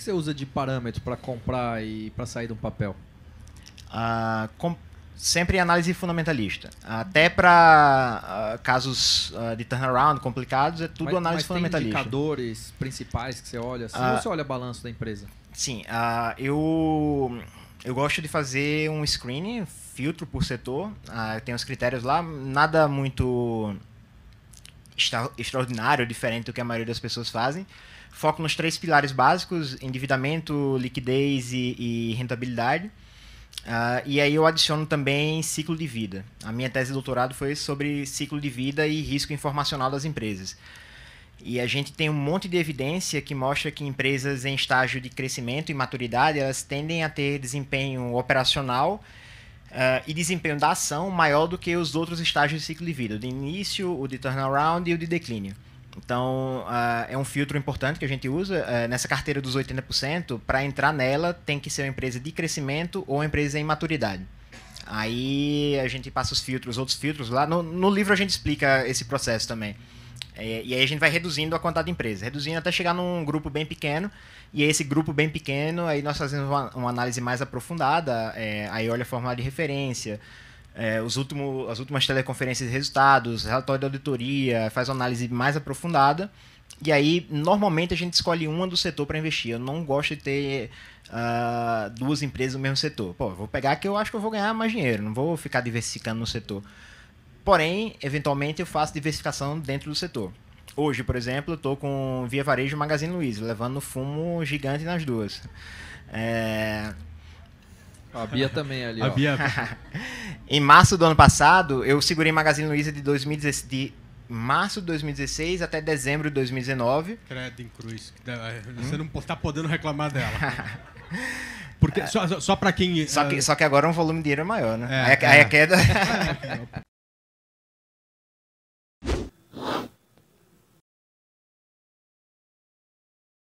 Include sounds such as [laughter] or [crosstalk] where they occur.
que você usa de parâmetro para comprar e para sair de um papel? Ah, com, sempre análise fundamentalista. Até para uh, ah, casos uh, de turnaround complicados, é tudo mas, análise mas fundamentalista. Tem indicadores principais que você olha? Assim, uh, ou você olha balanço da empresa? Sim, uh, eu, eu gosto de fazer um screening, filtro por setor. Uh, os critérios lá, nada muito extraordinário, diferente do que a maioria das pessoas fazem. Foco nos três pilares básicos: endividamento, liquidez e, e rentabilidade. Uh, e aí eu adiciono também ciclo de vida. A minha tese de doutorado foi sobre ciclo de vida e risco informacional das empresas. E a gente tem um monte de evidência que mostra que empresas em estágio de crescimento e maturidade, elas tendem a ter desempenho operacional Uh, e desempenho da ação maior do que os outros estágios de ciclo de vida, o de início, o de turnaround e o de declínio. Então, uh, é um filtro importante que a gente usa. Uh, nessa carteira dos 80%, para entrar nela, tem que ser uma empresa de crescimento ou uma empresa em maturidade. Aí a gente passa os filtros, outros filtros lá. No, no livro a gente explica esse processo também. É, e aí a gente vai reduzindo a quantidade de empresas, reduzindo até chegar num grupo bem pequeno. E esse grupo bem pequeno, aí nós fazemos uma, uma análise mais aprofundada, é, aí olha a fórmula de referência, é, os último, as últimas teleconferências de resultados, relatório de auditoria, faz uma análise mais aprofundada. E aí, normalmente, a gente escolhe uma do setor para investir. Eu não gosto de ter uh, duas empresas do mesmo setor. Pô, vou pegar que eu acho que eu vou ganhar mais dinheiro, não vou ficar diversificando no setor. Porém, eventualmente eu faço diversificação dentro do setor. Hoje, por exemplo, eu estou com Via Varejo e Magazine Luiza, levando fumo gigante nas duas. É... A Bia também ali. A ó. Bia. [laughs] em março do ano passado, eu segurei Magazine Luiza de, 2016, de março de 2016 até dezembro de 2019. Credo em cruz. É, você hum? não está podendo reclamar dela. [laughs] Porque só, só para quem. Só é, que, só que agora é um volume de dinheiro é maior, né? É, aí, é. aí a queda. [laughs]